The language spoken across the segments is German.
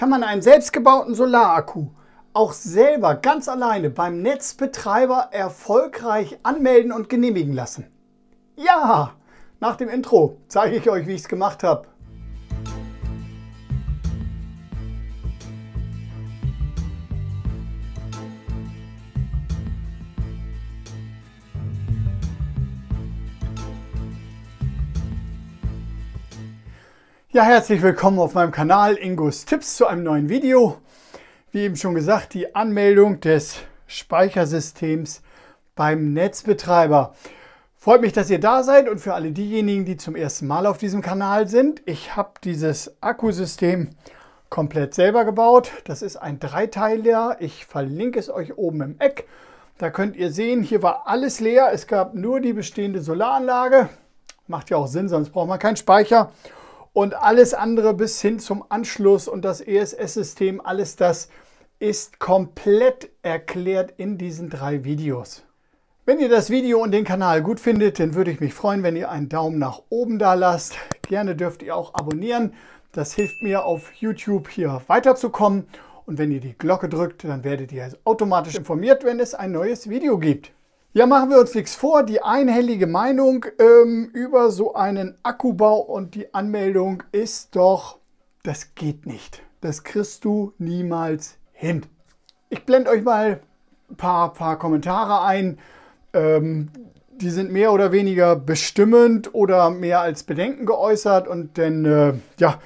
kann man einen selbstgebauten Solarakku auch selber ganz alleine beim Netzbetreiber erfolgreich anmelden und genehmigen lassen. Ja, nach dem Intro zeige ich euch, wie ich es gemacht habe. Ja, herzlich willkommen auf meinem Kanal Ingos Tipps zu einem neuen Video. Wie eben schon gesagt, die Anmeldung des Speichersystems beim Netzbetreiber. Freut mich, dass ihr da seid und für alle diejenigen, die zum ersten Mal auf diesem Kanal sind. Ich habe dieses Akkusystem komplett selber gebaut. Das ist ein Dreiteiler. Ich verlinke es euch oben im Eck. Da könnt ihr sehen, hier war alles leer. Es gab nur die bestehende Solaranlage. Macht ja auch Sinn, sonst braucht man keinen Speicher und alles andere bis hin zum Anschluss und das ESS-System, alles das ist komplett erklärt in diesen drei Videos. Wenn ihr das Video und den Kanal gut findet, dann würde ich mich freuen, wenn ihr einen Daumen nach oben da lasst. Gerne dürft ihr auch abonnieren. Das hilft mir auf YouTube hier weiterzukommen. Und wenn ihr die Glocke drückt, dann werdet ihr automatisch informiert, wenn es ein neues Video gibt. Ja, machen wir uns nichts vor. Die einhellige Meinung ähm, über so einen Akkubau und die Anmeldung ist doch, das geht nicht. Das kriegst du niemals hin. Ich blende euch mal ein paar, paar Kommentare ein. Ähm, die sind mehr oder weniger bestimmend oder mehr als Bedenken geäußert. Und denn, äh, ja,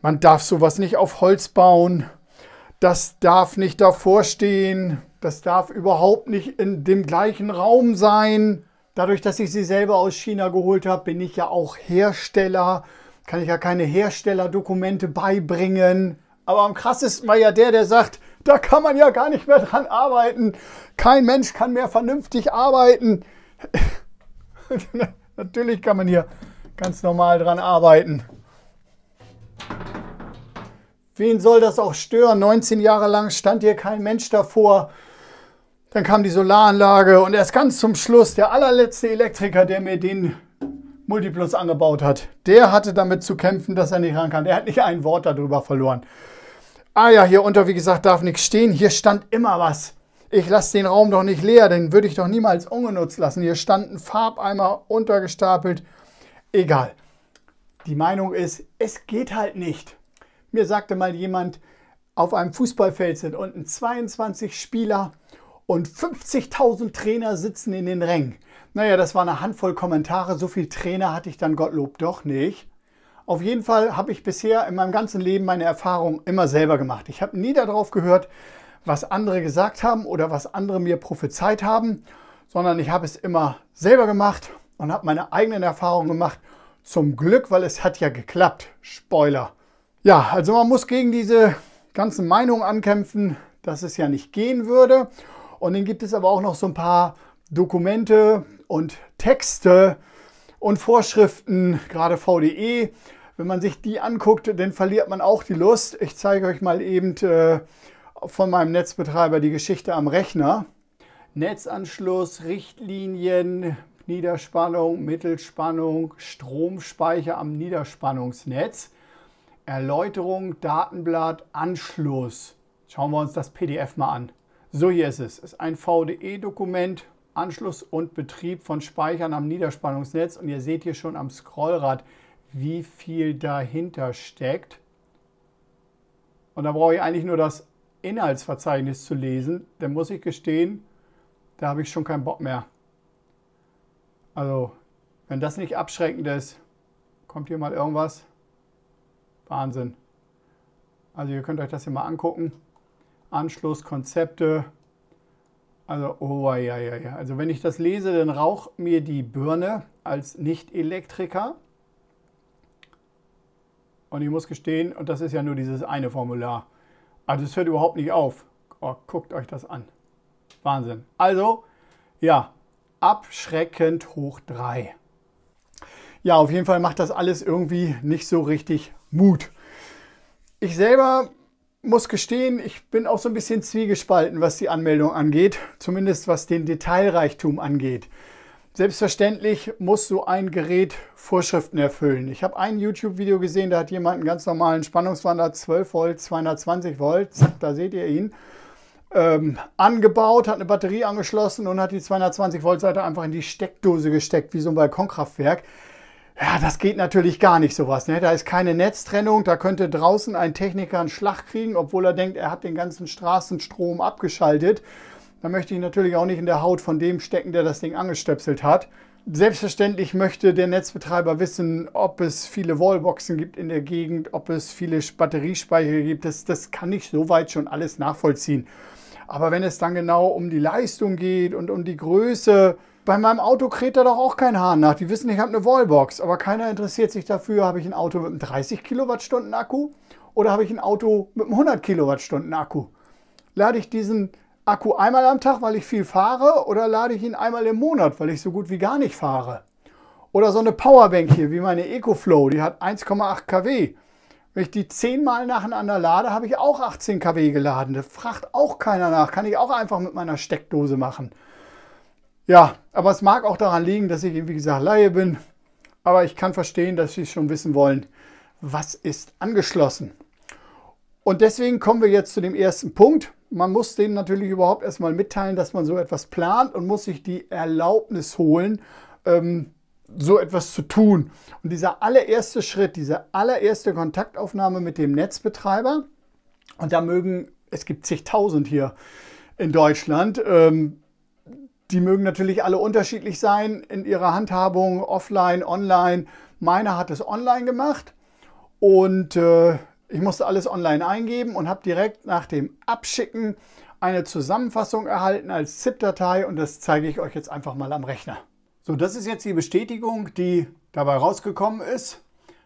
man darf sowas nicht auf Holz bauen. Das darf nicht davor stehen. Das darf überhaupt nicht in dem gleichen Raum sein. Dadurch, dass ich sie selber aus China geholt habe, bin ich ja auch Hersteller. Kann ich ja keine Herstellerdokumente beibringen. Aber am krassesten war ja der, der sagt, da kann man ja gar nicht mehr dran arbeiten. Kein Mensch kann mehr vernünftig arbeiten. Natürlich kann man hier ganz normal dran arbeiten. Wen soll das auch stören? 19 Jahre lang stand hier kein Mensch davor. Dann kam die Solaranlage und erst ganz zum Schluss der allerletzte Elektriker, der mir den Multiplus angebaut hat, der hatte damit zu kämpfen, dass er nicht ran kann. Der hat nicht ein Wort darüber verloren. Ah ja, hier unter, wie gesagt, darf nichts stehen. Hier stand immer was. Ich lasse den Raum doch nicht leer, den würde ich doch niemals ungenutzt lassen. Hier standen Farbeimer untergestapelt. Egal. Die Meinung ist, es geht halt nicht. Mir sagte mal jemand, auf einem Fußballfeld sind unten 22 Spieler und 50.000 Trainer sitzen in den Rängen. Naja, das war eine Handvoll Kommentare. So viel Trainer hatte ich dann Gottlob doch nicht. Auf jeden Fall habe ich bisher in meinem ganzen Leben meine Erfahrung immer selber gemacht. Ich habe nie darauf gehört, was andere gesagt haben oder was andere mir prophezeit haben, sondern ich habe es immer selber gemacht und habe meine eigenen Erfahrungen gemacht. Zum Glück, weil es hat ja geklappt. Spoiler. Ja, also man muss gegen diese ganzen Meinungen ankämpfen, dass es ja nicht gehen würde. Und dann gibt es aber auch noch so ein paar Dokumente und Texte und Vorschriften, gerade VDE. Wenn man sich die anguckt, dann verliert man auch die Lust. Ich zeige euch mal eben äh, von meinem Netzbetreiber die Geschichte am Rechner. Netzanschluss, Richtlinien, Niederspannung, Mittelspannung, Stromspeicher am Niederspannungsnetz, Erläuterung, Datenblatt, Anschluss. Schauen wir uns das PDF mal an. So hier ist es. Es ist ein VDE-Dokument, Anschluss und Betrieb von Speichern am Niederspannungsnetz. Und ihr seht hier schon am Scrollrad, wie viel dahinter steckt. Und da brauche ich eigentlich nur das Inhaltsverzeichnis zu lesen. Da muss ich gestehen, da habe ich schon keinen Bock mehr. Also, wenn das nicht abschreckend ist, kommt hier mal irgendwas. Wahnsinn. Also ihr könnt euch das hier mal angucken. Anschlusskonzepte. Also, oh, ja, ja, ja. Also, wenn ich das lese, dann raucht mir die Birne als Nicht-Elektriker. Und ich muss gestehen, und das ist ja nur dieses eine Formular. Also, es hört überhaupt nicht auf. Oh, guckt euch das an. Wahnsinn. Also, ja, abschreckend hoch 3. Ja, auf jeden Fall macht das alles irgendwie nicht so richtig Mut. Ich selber muss gestehen, ich bin auch so ein bisschen zwiegespalten, was die Anmeldung angeht, zumindest was den Detailreichtum angeht. Selbstverständlich muss so ein Gerät Vorschriften erfüllen. Ich habe ein YouTube-Video gesehen, da hat jemand einen ganz normalen Spannungswandler 12 Volt, 220 Volt, zack, da seht ihr ihn, ähm, angebaut, hat eine Batterie angeschlossen und hat die 220 Volt Seite einfach in die Steckdose gesteckt, wie so ein Balkonkraftwerk. Ja, das geht natürlich gar nicht sowas. Ne? Da ist keine Netztrennung, da könnte draußen ein Techniker einen Schlag kriegen, obwohl er denkt, er hat den ganzen Straßenstrom abgeschaltet. Da möchte ich natürlich auch nicht in der Haut von dem stecken, der das Ding angestöpselt hat. Selbstverständlich möchte der Netzbetreiber wissen, ob es viele Wallboxen gibt in der Gegend, ob es viele Batteriespeicher gibt. Das, das kann ich soweit schon alles nachvollziehen. Aber wenn es dann genau um die Leistung geht und um die Größe, bei meinem Auto kräht da doch auch kein Hahn nach. Die wissen, ich habe eine Wallbox, aber keiner interessiert sich dafür. Habe ich ein Auto mit einem 30 Kilowattstunden Akku oder habe ich ein Auto mit einem 100 Kilowattstunden Akku? Lade ich diesen Akku einmal am Tag, weil ich viel fahre, oder lade ich ihn einmal im Monat, weil ich so gut wie gar nicht fahre? Oder so eine Powerbank hier, wie meine EcoFlow, die hat 1,8 kW. Wenn ich die 10 Mal nacheinander lade, habe ich auch 18 kW geladen. Das fragt auch keiner nach. Kann ich auch einfach mit meiner Steckdose machen. Ja, aber es mag auch daran liegen, dass ich, eben wie gesagt, Laie bin. Aber ich kann verstehen, dass Sie schon wissen wollen, was ist angeschlossen. Und deswegen kommen wir jetzt zu dem ersten Punkt. Man muss denen natürlich überhaupt erstmal mitteilen, dass man so etwas plant und muss sich die Erlaubnis holen, ähm, so etwas zu tun. Und dieser allererste Schritt, diese allererste Kontaktaufnahme mit dem Netzbetreiber, und da mögen, es gibt zigtausend hier in Deutschland, ähm, die mögen natürlich alle unterschiedlich sein in ihrer Handhabung, offline, online. Meiner hat es online gemacht und äh, ich musste alles online eingeben und habe direkt nach dem Abschicken eine Zusammenfassung erhalten als ZIP-Datei und das zeige ich euch jetzt einfach mal am Rechner. So, das ist jetzt die Bestätigung, die dabei rausgekommen ist.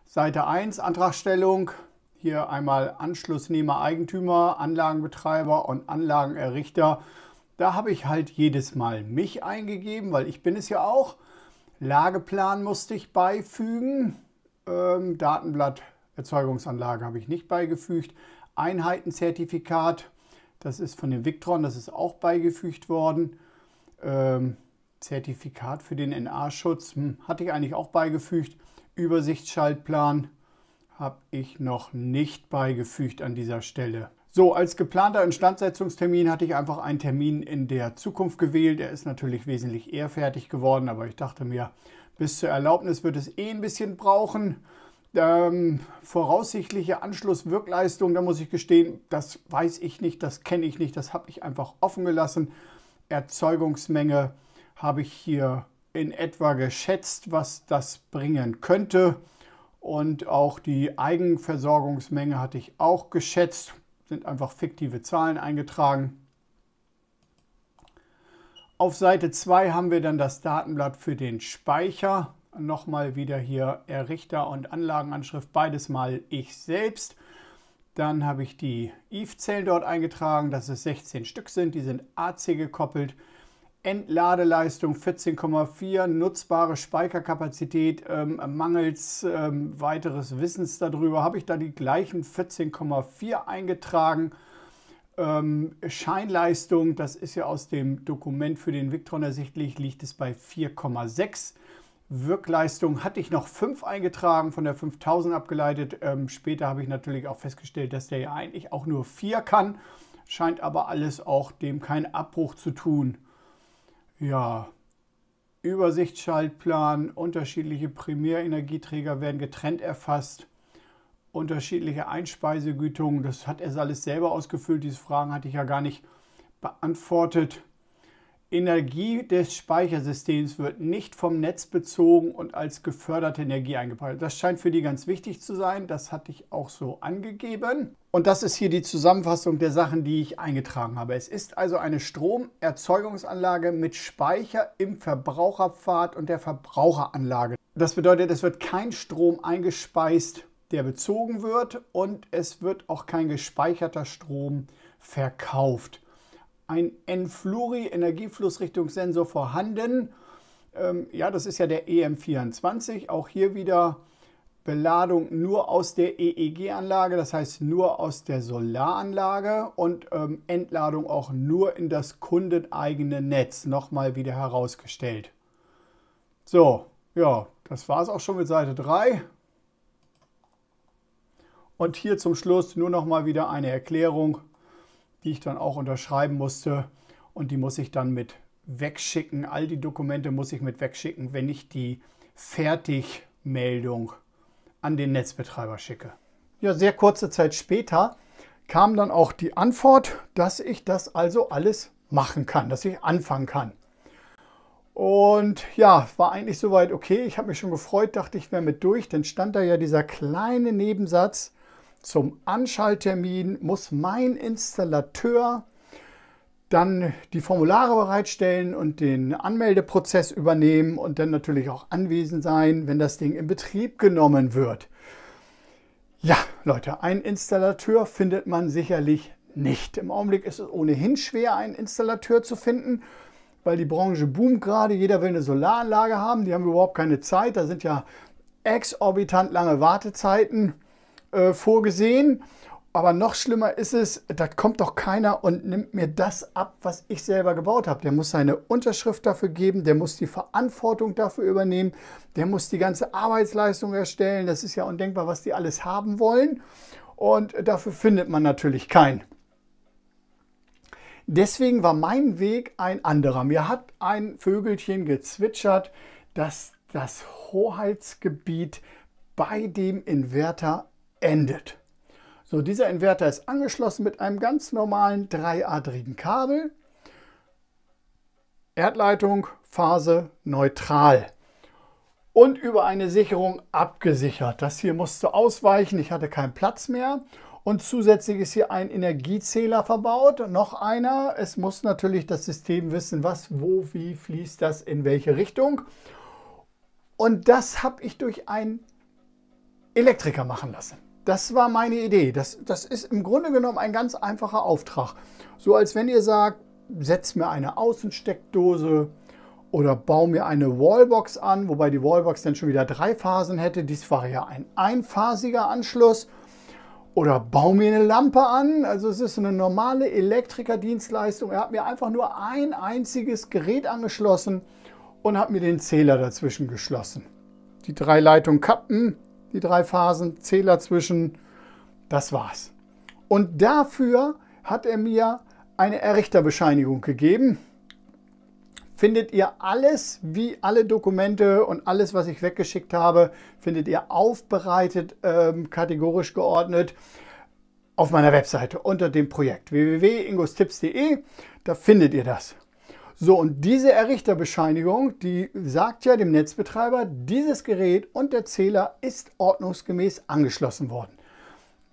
Seite 1, Antragstellung, hier einmal Anschlussnehmer, Eigentümer, Anlagenbetreiber und Anlagenerrichter da habe ich halt jedes Mal mich eingegeben, weil ich bin es ja auch. Lageplan musste ich beifügen. Ähm, Datenblatt Erzeugungsanlage habe ich nicht beigefügt. Einheitenzertifikat, das ist von dem Victron, das ist auch beigefügt worden. Ähm, Zertifikat für den NA-Schutz hm, hatte ich eigentlich auch beigefügt. Übersichtsschaltplan habe ich noch nicht beigefügt an dieser Stelle. So, als geplanter Instandsetzungstermin hatte ich einfach einen Termin in der Zukunft gewählt. Er ist natürlich wesentlich eher fertig geworden, aber ich dachte mir, bis zur Erlaubnis wird es eh ein bisschen brauchen. Ähm, voraussichtliche Anschlusswirkleistung, da muss ich gestehen, das weiß ich nicht, das kenne ich nicht, das habe ich einfach offen gelassen. Erzeugungsmenge habe ich hier in etwa geschätzt, was das bringen könnte. Und auch die Eigenversorgungsmenge hatte ich auch geschätzt sind einfach fiktive Zahlen eingetragen. Auf Seite 2 haben wir dann das Datenblatt für den Speicher. Nochmal wieder hier Errichter und Anlagenanschrift, beides mal ich selbst. Dann habe ich die EVE-Zellen dort eingetragen, dass es 16 Stück sind, die sind AC gekoppelt. Entladeleistung 14,4, nutzbare Speicherkapazität ähm, mangels ähm, weiteres Wissens darüber habe ich da die gleichen 14,4 eingetragen. Ähm, Scheinleistung, das ist ja aus dem Dokument für den Victron ersichtlich, liegt es bei 4,6. Wirkleistung hatte ich noch 5 eingetragen, von der 5000 abgeleitet. Ähm, später habe ich natürlich auch festgestellt, dass der ja eigentlich auch nur 4 kann, scheint aber alles auch dem keinen Abbruch zu tun ja, Übersichtsschaltplan, unterschiedliche Primärenergieträger werden getrennt erfasst, unterschiedliche Einspeisegütungen, das hat er alles selber ausgefüllt, diese Fragen hatte ich ja gar nicht beantwortet. Energie des Speichersystems wird nicht vom Netz bezogen und als geförderte Energie eingepreist. Das scheint für die ganz wichtig zu sein. Das hatte ich auch so angegeben. Und das ist hier die Zusammenfassung der Sachen, die ich eingetragen habe. Es ist also eine Stromerzeugungsanlage mit Speicher im Verbraucherpfad und der Verbraucheranlage. Das bedeutet, es wird kein Strom eingespeist, der bezogen wird und es wird auch kein gespeicherter Strom verkauft ein Enfluri Energieflussrichtungssensor vorhanden. Ähm, ja, das ist ja der EM24. Auch hier wieder Beladung nur aus der EEG-Anlage, das heißt nur aus der Solaranlage und ähm, Entladung auch nur in das kundeneigene Netz. Nochmal wieder herausgestellt. So, ja, das war es auch schon mit Seite 3. Und hier zum Schluss nur noch mal wieder eine Erklärung die ich dann auch unterschreiben musste und die muss ich dann mit wegschicken. All die Dokumente muss ich mit wegschicken, wenn ich die Fertigmeldung an den Netzbetreiber schicke. Ja, sehr kurze Zeit später kam dann auch die Antwort, dass ich das also alles machen kann, dass ich anfangen kann. Und ja, war eigentlich soweit okay. Ich habe mich schon gefreut, dachte ich wäre mit durch. Dann stand da ja dieser kleine Nebensatz, zum Anschalttermin muss mein Installateur dann die Formulare bereitstellen und den Anmeldeprozess übernehmen und dann natürlich auch anwesend sein, wenn das Ding in Betrieb genommen wird. Ja, Leute, einen Installateur findet man sicherlich nicht. Im Augenblick ist es ohnehin schwer, einen Installateur zu finden, weil die Branche boomt gerade. Jeder will eine Solaranlage haben, die haben überhaupt keine Zeit. Da sind ja exorbitant lange Wartezeiten. Äh, vorgesehen. Aber noch schlimmer ist es, da kommt doch keiner und nimmt mir das ab, was ich selber gebaut habe. Der muss seine Unterschrift dafür geben, der muss die Verantwortung dafür übernehmen, der muss die ganze Arbeitsleistung erstellen. Das ist ja undenkbar, was die alles haben wollen. Und dafür findet man natürlich keinen. Deswegen war mein Weg ein anderer. Mir hat ein Vögelchen gezwitschert, dass das Hoheitsgebiet bei dem Inverter endet. So, dieser Inverter ist angeschlossen mit einem ganz normalen dreiadrigen Kabel. Erdleitung, Phase, neutral. Und über eine Sicherung abgesichert. Das hier musste ausweichen, ich hatte keinen Platz mehr. Und zusätzlich ist hier ein Energiezähler verbaut, noch einer. Es muss natürlich das System wissen, was, wo, wie fließt das, in welche Richtung. Und das habe ich durch einen Elektriker machen lassen. Das war meine Idee. Das, das ist im Grunde genommen ein ganz einfacher Auftrag. So als wenn ihr sagt, setz mir eine Außensteckdose oder bau mir eine Wallbox an, wobei die Wallbox dann schon wieder drei Phasen hätte. Dies war ja ein einphasiger Anschluss. Oder bau mir eine Lampe an. Also es ist eine normale Elektrikerdienstleistung. Er hat mir einfach nur ein einziges Gerät angeschlossen und hat mir den Zähler dazwischen geschlossen. Die drei Leitungen kappen die drei Phasen, Zähler zwischen, das war's. Und dafür hat er mir eine Errichterbescheinigung gegeben. Findet ihr alles, wie alle Dokumente und alles, was ich weggeschickt habe, findet ihr aufbereitet, ähm, kategorisch geordnet auf meiner Webseite unter dem Projekt www.ingostipps.de. Da findet ihr das. So, und diese Errichterbescheinigung, die sagt ja dem Netzbetreiber, dieses Gerät und der Zähler ist ordnungsgemäß angeschlossen worden.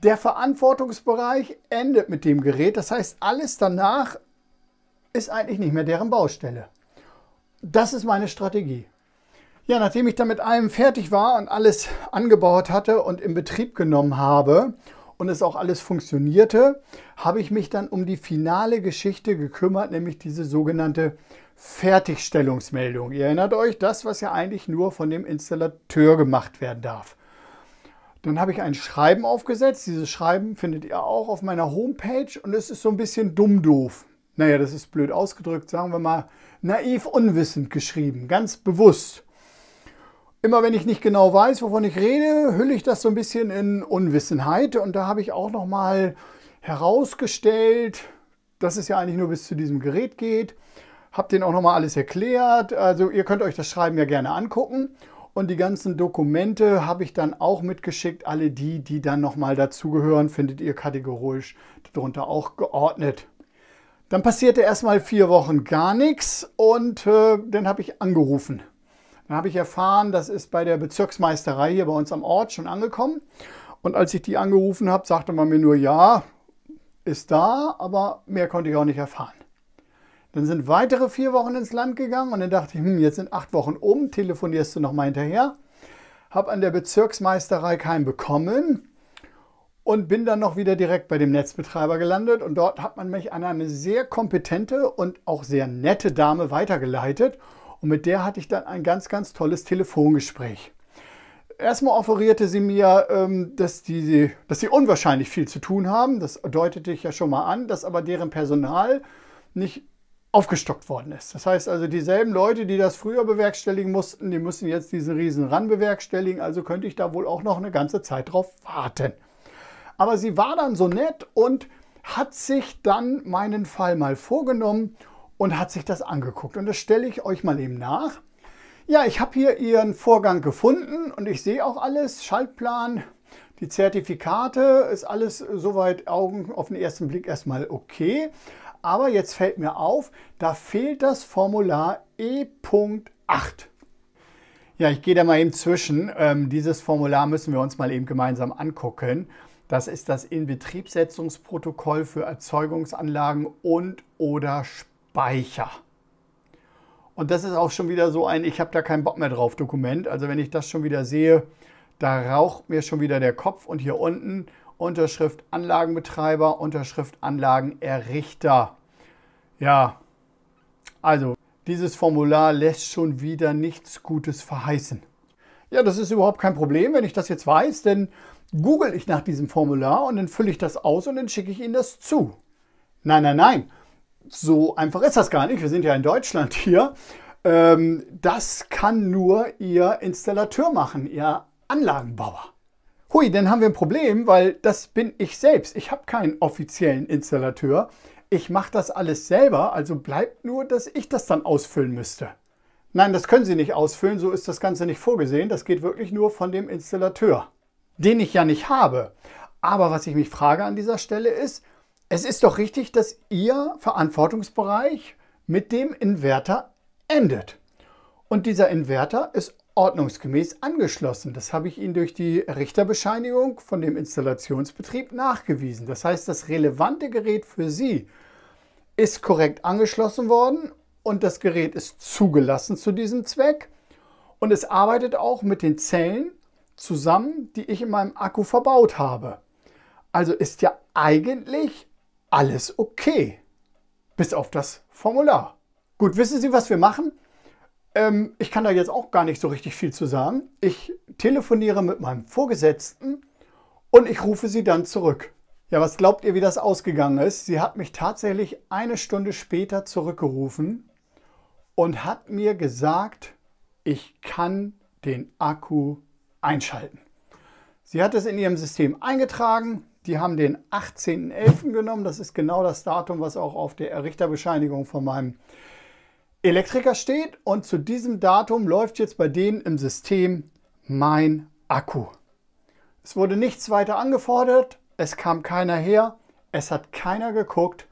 Der Verantwortungsbereich endet mit dem Gerät, das heißt, alles danach ist eigentlich nicht mehr deren Baustelle. Das ist meine Strategie. Ja, nachdem ich dann mit allem fertig war und alles angebaut hatte und in Betrieb genommen habe und es auch alles funktionierte, habe ich mich dann um die finale Geschichte gekümmert, nämlich diese sogenannte Fertigstellungsmeldung. Ihr erinnert euch, das, was ja eigentlich nur von dem Installateur gemacht werden darf. Dann habe ich ein Schreiben aufgesetzt. Dieses Schreiben findet ihr auch auf meiner Homepage und es ist so ein bisschen dumm doof. Naja, das ist blöd ausgedrückt, sagen wir mal naiv unwissend geschrieben, ganz bewusst. Immer wenn ich nicht genau weiß, wovon ich rede, hülle ich das so ein bisschen in Unwissenheit. Und da habe ich auch nochmal herausgestellt, dass es ja eigentlich nur bis zu diesem Gerät geht. Habe den auch nochmal alles erklärt. Also ihr könnt euch das Schreiben ja gerne angucken. Und die ganzen Dokumente habe ich dann auch mitgeschickt. Alle die, die dann nochmal dazugehören, findet ihr kategorisch darunter auch geordnet. Dann passierte erstmal vier Wochen gar nichts und äh, dann habe ich angerufen. Dann habe ich erfahren, das ist bei der Bezirksmeisterei hier bei uns am Ort schon angekommen. Und als ich die angerufen habe, sagte man mir nur, ja, ist da, aber mehr konnte ich auch nicht erfahren. Dann sind weitere vier Wochen ins Land gegangen und dann dachte ich, hm, jetzt sind acht Wochen um, telefonierst du nochmal hinterher. Habe an der Bezirksmeisterei keinen bekommen und bin dann noch wieder direkt bei dem Netzbetreiber gelandet und dort hat man mich an eine sehr kompetente und auch sehr nette Dame weitergeleitet und mit der hatte ich dann ein ganz, ganz tolles Telefongespräch. Erstmal offerierte sie mir, ähm, dass, die, dass sie unwahrscheinlich viel zu tun haben. Das deutete ich ja schon mal an, dass aber deren Personal nicht aufgestockt worden ist. Das heißt also, dieselben Leute, die das früher bewerkstelligen mussten, die müssen jetzt diesen riesen Ran bewerkstelligen, also könnte ich da wohl auch noch eine ganze Zeit drauf warten. Aber sie war dann so nett und hat sich dann meinen Fall mal vorgenommen und hat sich das angeguckt. Und das stelle ich euch mal eben nach. Ja, ich habe hier Ihren Vorgang gefunden und ich sehe auch alles, Schaltplan, die Zertifikate, ist alles soweit Augen auf den ersten Blick erstmal okay. Aber jetzt fällt mir auf, da fehlt das Formular E.8. Ja, ich gehe da mal eben zwischen. Ähm, dieses Formular müssen wir uns mal eben gemeinsam angucken. Das ist das Inbetriebsetzungsprotokoll für Erzeugungsanlagen und oder Speicher. Speicher. Und das ist auch schon wieder so ein, ich habe da keinen Bock mehr drauf Dokument. Also wenn ich das schon wieder sehe, da raucht mir schon wieder der Kopf. Und hier unten Unterschrift Anlagenbetreiber, Unterschrift Anlagenerrichter. Ja, also dieses Formular lässt schon wieder nichts Gutes verheißen. Ja, das ist überhaupt kein Problem, wenn ich das jetzt weiß, denn google ich nach diesem Formular und dann fülle ich das aus und dann schicke ich Ihnen das zu. Nein, nein, nein so einfach ist das gar nicht. Wir sind ja in Deutschland hier. Ähm, das kann nur Ihr Installateur machen, Ihr Anlagenbauer. Hui, dann haben wir ein Problem, weil das bin ich selbst. Ich habe keinen offiziellen Installateur. Ich mache das alles selber, also bleibt nur, dass ich das dann ausfüllen müsste. Nein, das können Sie nicht ausfüllen, so ist das Ganze nicht vorgesehen. Das geht wirklich nur von dem Installateur, den ich ja nicht habe. Aber was ich mich frage an dieser Stelle ist, es ist doch richtig, dass Ihr Verantwortungsbereich mit dem Inverter endet. Und dieser Inverter ist ordnungsgemäß angeschlossen. Das habe ich Ihnen durch die Richterbescheinigung von dem Installationsbetrieb nachgewiesen. Das heißt, das relevante Gerät für Sie ist korrekt angeschlossen worden und das Gerät ist zugelassen zu diesem Zweck. Und es arbeitet auch mit den Zellen zusammen, die ich in meinem Akku verbaut habe. Also ist ja eigentlich alles okay. Bis auf das Formular. Gut, wissen Sie, was wir machen? Ähm, ich kann da jetzt auch gar nicht so richtig viel zu sagen. Ich telefoniere mit meinem Vorgesetzten und ich rufe sie dann zurück. Ja, was glaubt ihr, wie das ausgegangen ist? Sie hat mich tatsächlich eine Stunde später zurückgerufen und hat mir gesagt, ich kann den Akku einschalten. Sie hat es in ihrem System eingetragen, die haben den 18.11. genommen. Das ist genau das Datum, was auch auf der Errichterbescheinigung von meinem Elektriker steht. Und zu diesem Datum läuft jetzt bei denen im System mein Akku. Es wurde nichts weiter angefordert. Es kam keiner her. Es hat keiner geguckt.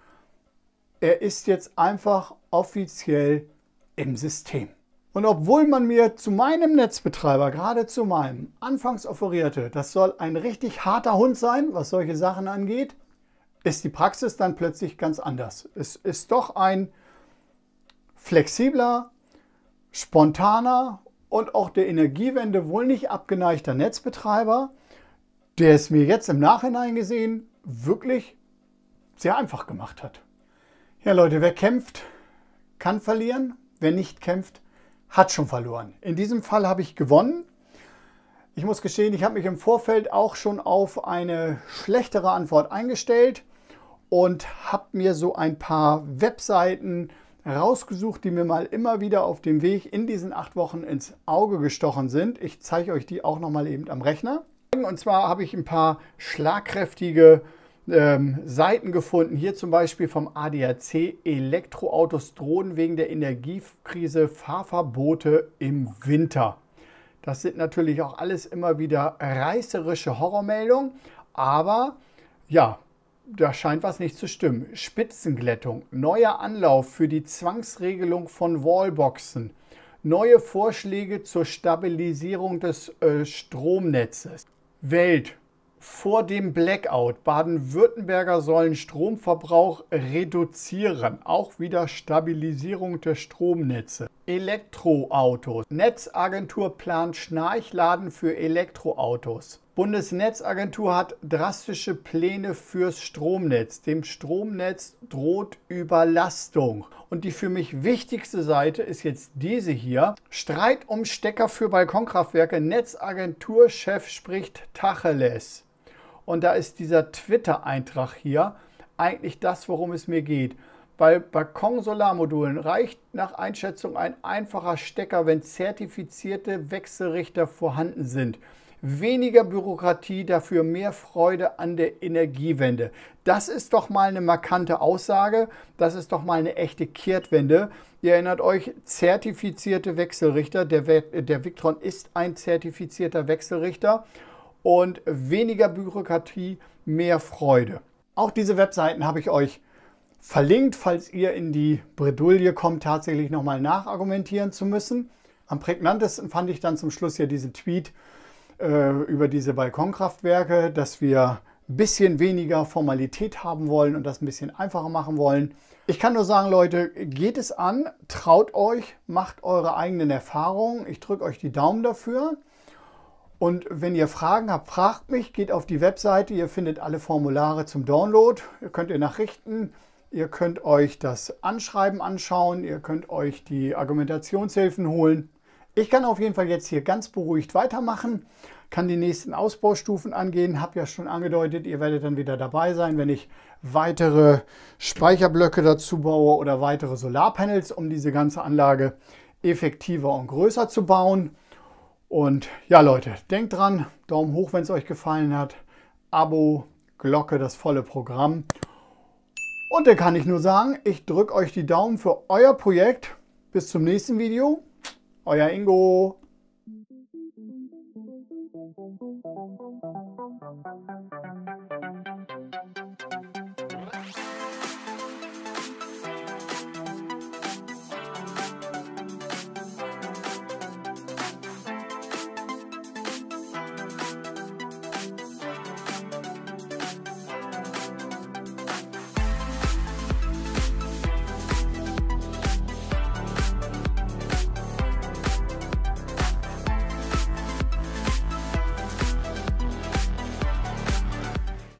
Er ist jetzt einfach offiziell im System. Und obwohl man mir zu meinem Netzbetreiber, gerade zu meinem, anfangs offerierte, das soll ein richtig harter Hund sein, was solche Sachen angeht, ist die Praxis dann plötzlich ganz anders. Es ist doch ein flexibler, spontaner und auch der Energiewende wohl nicht abgeneigter Netzbetreiber, der es mir jetzt im Nachhinein gesehen wirklich sehr einfach gemacht hat. Ja Leute, wer kämpft, kann verlieren. Wer nicht kämpft, hat schon verloren. In diesem Fall habe ich gewonnen. Ich muss gestehen, ich habe mich im Vorfeld auch schon auf eine schlechtere Antwort eingestellt und habe mir so ein paar Webseiten rausgesucht, die mir mal immer wieder auf dem Weg in diesen acht Wochen ins Auge gestochen sind. Ich zeige euch die auch noch mal eben am Rechner. Und zwar habe ich ein paar schlagkräftige ähm, Seiten gefunden. Hier zum Beispiel vom ADAC: Elektroautos drohen wegen der Energiekrise Fahrverbote im Winter. Das sind natürlich auch alles immer wieder reißerische Horrormeldungen, aber ja, da scheint was nicht zu stimmen. Spitzenglättung, neuer Anlauf für die Zwangsregelung von Wallboxen, neue Vorschläge zur Stabilisierung des äh, Stromnetzes. Welt, vor dem Blackout. Baden-Württemberger sollen Stromverbrauch reduzieren. Auch wieder Stabilisierung der Stromnetze. Elektroautos. Netzagentur plant Schnarchladen für Elektroautos. Bundesnetzagentur hat drastische Pläne fürs Stromnetz. Dem Stromnetz droht Überlastung. Und die für mich wichtigste Seite ist jetzt diese hier. Streit um Stecker für Balkonkraftwerke. Netzagenturchef spricht Tacheles. Und da ist dieser Twitter-Eintrag hier eigentlich das, worum es mir geht. Bei Balkon-Solarmodulen reicht nach Einschätzung ein einfacher Stecker, wenn zertifizierte Wechselrichter vorhanden sind. Weniger Bürokratie, dafür mehr Freude an der Energiewende. Das ist doch mal eine markante Aussage. Das ist doch mal eine echte Kehrtwende. Ihr erinnert euch, zertifizierte Wechselrichter. Der, der Victron ist ein zertifizierter Wechselrichter und weniger Bürokratie, mehr Freude. Auch diese Webseiten habe ich euch verlinkt, falls ihr in die Bredouille kommt, tatsächlich nochmal nachargumentieren zu müssen. Am prägnantesten fand ich dann zum Schluss ja diesen Tweet äh, über diese Balkonkraftwerke, dass wir ein bisschen weniger Formalität haben wollen und das ein bisschen einfacher machen wollen. Ich kann nur sagen, Leute, geht es an, traut euch, macht eure eigenen Erfahrungen. Ich drücke euch die Daumen dafür. Und wenn ihr Fragen habt, fragt mich, geht auf die Webseite, ihr findet alle Formulare zum Download, ihr könnt ihr nachrichten, ihr könnt euch das Anschreiben anschauen, ihr könnt euch die Argumentationshilfen holen. Ich kann auf jeden Fall jetzt hier ganz beruhigt weitermachen, kann die nächsten Ausbaustufen angehen, habe ja schon angedeutet, ihr werdet dann wieder dabei sein, wenn ich weitere Speicherblöcke dazu baue oder weitere Solarpanels, um diese ganze Anlage effektiver und größer zu bauen. Und ja, Leute, denkt dran, Daumen hoch, wenn es euch gefallen hat. Abo, Glocke, das volle Programm. Und dann kann ich nur sagen, ich drücke euch die Daumen für euer Projekt. Bis zum nächsten Video. Euer Ingo.